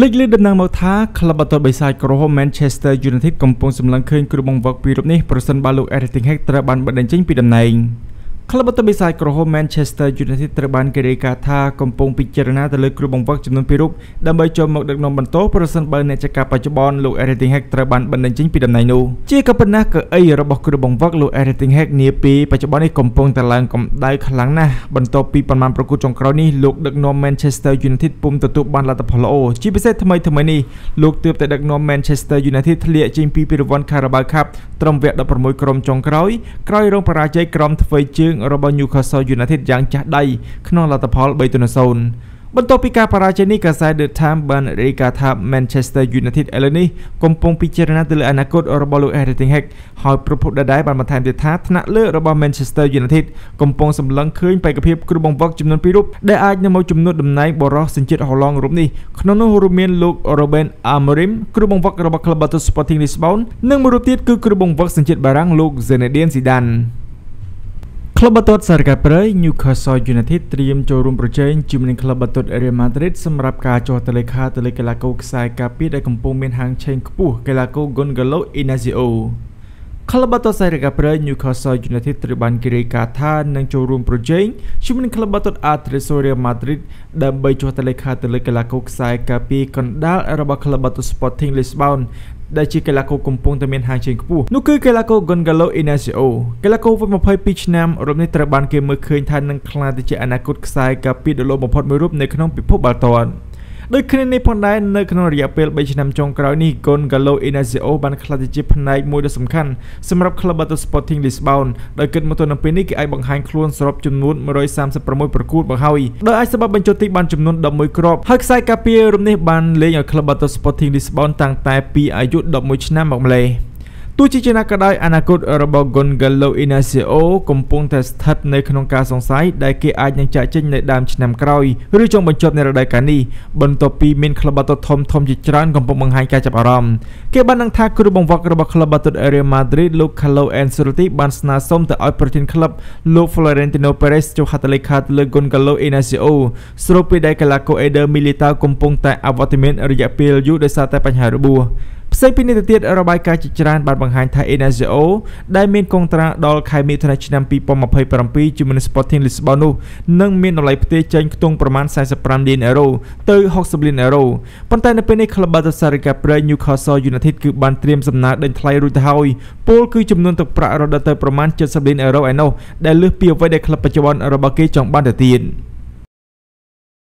លេចលឺដំណឹងមកថាក្លឹបបាល់ទាត់បិសាចក្រហម Manchester United កំពុងសម្លឹងឃើញគ្រូបង្វឹកពីររូបនេះប្រសិនបើលោក Erik ten Hag ត្រូវបានបដិញ្ញចេញពីតំណែង។ក្លឹបបតបិសាយក្រហម Manchester United ត្រូវបានគេរាយការណ៍ថាកំពុងពិចារណាទៅលើគ្រូបង្វឹកចំនួន2រូបដើម្បីចូលមកដឹកនាំបន្តប្រសិនបើអ្នកចាត់ការបច្ចុប្បន្នលោក Eric ten Hag ត្រូវបានបណ្តេញចេញពីតំណែងនោះជាក៏ប៉ុណ្ណាក៏អីរបស់គ្រូបង្វឹកលោក Eric ten Hag នាពេលបច្ចុប្បន្ននេះកំពុងតែឡើងកម្ដៅខ្លាំងណាស់បន្ទាប់ពីប៉ុន្មានប្រកួតចុងក្រោយនេះលោកដឹកនាំ Manchester United ពុំទទួលបានលទ្ធផលល្អជាពិសេសថ្មីថ្មីនេះលោកទើបតែដឹកនាំ Manchester United ធ្លាក់ចេញពីពានរង្វាន់ Carabao Cup ត្រឹមវគ្គ16ក្រុមចុងក្រោយក្រោយរងបរាជ័យក្រុមធ្វើជើងងរបស់ Newcastle United យ៉ាងចាស់ដៃក្នុងលទ្ធផល3-0បន្ទាប់ពីការបរាជ័យនេះកាសែត The Times បានរាយការណ៍ថា Manchester United ឥឡូវនេះកំពុងពិចារណាទៅលើអនាគតរបស់លោក Erik ten Hag ហើយប្រពន្ធដដែលបានបន្ថែមទៀតថាថ្នាក់លើរបស់ Manchester United កំពុងសម្លឹងឃើញបេក្ខភាពគ្រូបង្វឹកចំនួន2រូបដែលអាចនឹងមកជំនួសតំណែងបរិសសញ្ជាតិហូឡង់រូបនេះក្នុងនោះរួមមានលោក Ruben Amorim គ្រូបង្វឹករបស់ក្លឹប Sporting Lisbon និងមួយរូបទៀតគឺគ្រូបង្វឹកសញ្ជាតិបារាំងលោក Zinedine Zidane ក្លឹបបាល់ទាត់សារកាព្រៃ Newcastle United ត្រៀមចូលរួមប្រជែងជាមួយនឹងក្លឹបបាល់ទាត់ Real Madrid សម្រាប់ការចុះទលេខាទៅលើកីឡាករខ្សែការពារដែលកំពុងមានហាងឆេងខ្ពស់កីឡាករ Gonzalo Inacio ក្លឹបបាល់ទាត់សារិកាប្រេ Newcastle United ត្រូវបានគេរាយការណ៍ថានឹងចូលរួមប្រជែងជាមួយនឹងក្លឹបបាល់ទាត់ Atletico Real Madrid ដើម្បីចុះតលេខាទៅលើកីឡាករខ្សែកាពីកណ្ដាលរបស់ក្លឹបបាល់ទាត់ Sporting Lisbon ដែលជាកីឡាករកំពុងតែមានហាងជើងខ្ពស់នោះគឺកីឡាករ Gonzalo Inacio កីឡាករវ័យ22ឆ្នាំរូបនេះត្រូវបានគេមើលឃើញថានឹងក្លាយទៅជាអនាគតខ្សែកាពីដ៏លោបំផុតមួយរូបនៅក្នុងពិភពបាល់ទាត់ដូចគ្នានេះផងដែរនៅក្នុងរយៈពេល3ឆ្នាំចុងក្រោយនេះកូន Galo Inacio បានក្លាយទៅជាផ្នែកមួយដ៏សំខាន់សម្រាប់ក្លឹប Battle Sporting Lisbon ដោយគិតមកទល់នឹងពេលនេះគេអាចបង្ហាញខ្លួនសរុបចំនួន136ប្រកួតមកហើយដោយអាចសម្រាប់បញ្ចុះទីបានចំនួន11គ្រាប់ហើយខ្សែការពាររំនេះបានលេងឲ្យក្លឹប Battle Sporting Lisbon តាំងតែពីអាយុ11ឆ្នាំមកម្លេះទោះជាយ៉ាងណាក៏ដោយអនាគតរបស់ Gonzalo Inacio កំពុងតែស្ថិតនៅក្នុងការសង្ស័យដែលគេអាចនឹងចាក់ចេញនៅដើមឆ្នាំក្រោយឬចុងបញ្ចប់នៃរដូវកាលនេះបន្ទាប់ពីមានក្លឹបបាល់ទាត់ធំធំជាច្រើនកំពុងបង្ហាញការចាប់អារម្មណ៍គេបាននឹងថាគ្រូបង្វឹករបស់ក្លឹបបាល់ទាត់ Real Madrid លោក Carlo Ancelotti បានស្នើសុំទៅឲ្យប្រធានក្លឹបលោក Florentino Perez ចុះហត្ថលេខាទៅលើ Gonzalo Inacio ស្របពេលដែលកីឡាករ Eder Militao កំពុងតែអវត្តមានរយៈពេលយូរដោយសារតែបញ្ហារបួសផ្សេងពីនេះទៅទៀតរបាយការណ៍ជាច្រើនបានបង្ហាញថា NSO ដែលមានកងត្រាដល់ខែមិថុនាឆ្នាំ2027ជាមួយនឹង Sporting Lisbon នោះនឹងមានតម្លៃផ្ទេរចេញខ្ទង់ប្រមាណ45លានអឺរ៉ូទៅ60លានអឺរ៉ូប៉ុន្តែនៅពេលនេះក្លឹបបាល់ទាត់សារិកាប្រៃ Newcastle United គឺបានត្រៀមសំណើដេញថ្លៃរួចទៅហើយពលគឺចំនួនទឹកប្រាក់រត់ដល់ទៅប្រមាណ70លានអឺរ៉ូឯណោះដែលលើសពីអ្វីដែលក្លឹបបច្ចុប្បន្នរបស់គេចង់បានទៅទៀត។